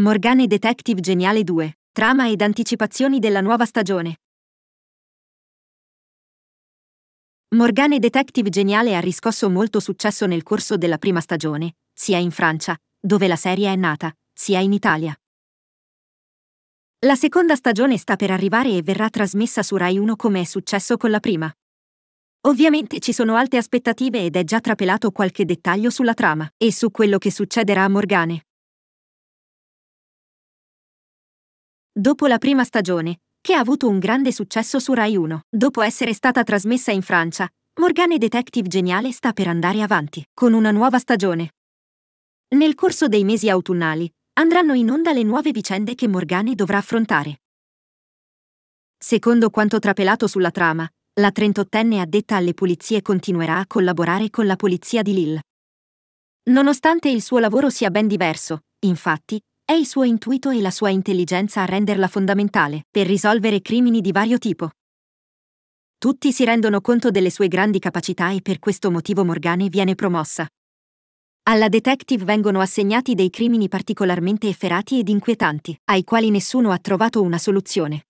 Morgane Detective Geniale 2. Trama ed anticipazioni della nuova stagione. Morgane Detective Geniale ha riscosso molto successo nel corso della prima stagione, sia in Francia, dove la serie è nata, sia in Italia. La seconda stagione sta per arrivare e verrà trasmessa su Rai 1 come è successo con la prima. Ovviamente ci sono alte aspettative ed è già trapelato qualche dettaglio sulla trama e su quello che succederà a Morgane. dopo la prima stagione, che ha avuto un grande successo su Rai 1. Dopo essere stata trasmessa in Francia, Morgane Detective Geniale sta per andare avanti, con una nuova stagione. Nel corso dei mesi autunnali, andranno in onda le nuove vicende che Morgane dovrà affrontare. Secondo quanto trapelato sulla trama, la 38enne addetta alle pulizie continuerà a collaborare con la polizia di Lille. Nonostante il suo lavoro sia ben diverso, infatti, è il suo intuito e la sua intelligenza a renderla fondamentale per risolvere crimini di vario tipo. Tutti si rendono conto delle sue grandi capacità e per questo motivo Morgane viene promossa. Alla detective vengono assegnati dei crimini particolarmente efferati ed inquietanti, ai quali nessuno ha trovato una soluzione.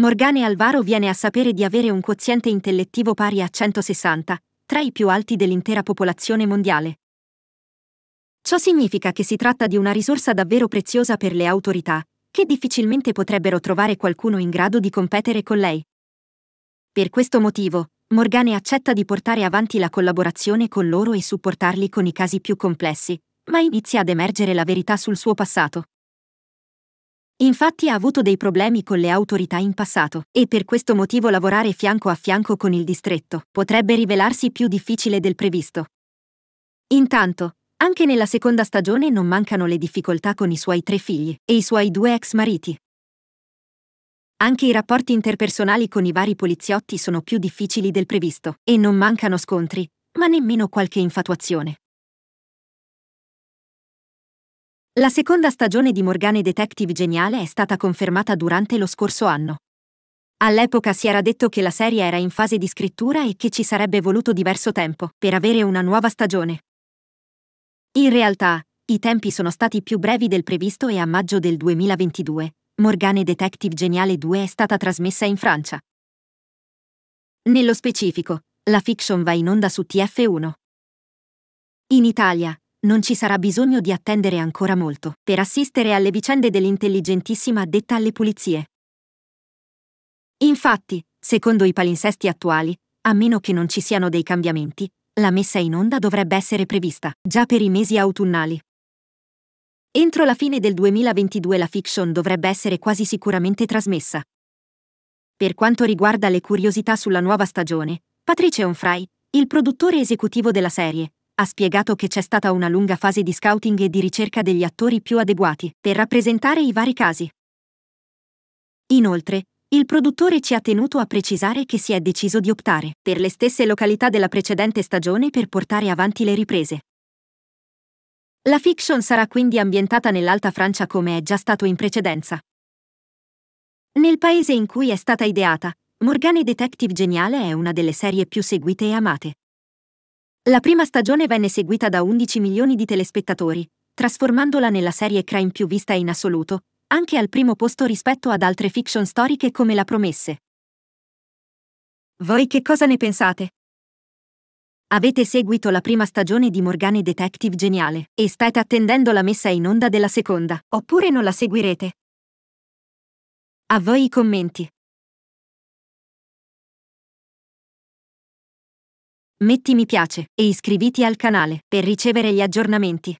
Morgane Alvaro viene a sapere di avere un quoziente intellettivo pari a 160, tra i più alti dell'intera popolazione mondiale, Ciò significa che si tratta di una risorsa davvero preziosa per le autorità, che difficilmente potrebbero trovare qualcuno in grado di competere con lei. Per questo motivo, Morgane accetta di portare avanti la collaborazione con loro e supportarli con i casi più complessi, ma inizia ad emergere la verità sul suo passato. Infatti ha avuto dei problemi con le autorità in passato e per questo motivo lavorare fianco a fianco con il distretto potrebbe rivelarsi più difficile del previsto. Intanto, anche nella seconda stagione non mancano le difficoltà con i suoi tre figli e i suoi due ex mariti. Anche i rapporti interpersonali con i vari poliziotti sono più difficili del previsto e non mancano scontri, ma nemmeno qualche infatuazione. La seconda stagione di Morgane Detective Geniale è stata confermata durante lo scorso anno. All'epoca si era detto che la serie era in fase di scrittura e che ci sarebbe voluto diverso tempo per avere una nuova stagione, in realtà, i tempi sono stati più brevi del previsto e a maggio del 2022 Morgane Detective Geniale 2 è stata trasmessa in Francia. Nello specifico, la fiction va in onda su TF1. In Italia, non ci sarà bisogno di attendere ancora molto per assistere alle vicende dell'intelligentissima detta alle pulizie. Infatti, secondo i palinsesti attuali, a meno che non ci siano dei cambiamenti, la messa in onda dovrebbe essere prevista già per i mesi autunnali. Entro la fine del 2022 la fiction dovrebbe essere quasi sicuramente trasmessa. Per quanto riguarda le curiosità sulla nuova stagione, Patrice Onfray, il produttore esecutivo della serie, ha spiegato che c'è stata una lunga fase di scouting e di ricerca degli attori più adeguati per rappresentare i vari casi. Inoltre, il produttore ci ha tenuto a precisare che si è deciso di optare per le stesse località della precedente stagione per portare avanti le riprese. La fiction sarà quindi ambientata nell'Alta Francia come è già stato in precedenza. Nel paese in cui è stata ideata, Morgane Detective Geniale è una delle serie più seguite e amate. La prima stagione venne seguita da 11 milioni di telespettatori, trasformandola nella serie crime più vista in assoluto, anche al primo posto rispetto ad altre fiction storiche come La Promesse. Voi che cosa ne pensate? Avete seguito la prima stagione di Morgane Detective Geniale e state attendendo la messa in onda della seconda, oppure non la seguirete? A voi i commenti. Metti mi piace e iscriviti al canale per ricevere gli aggiornamenti.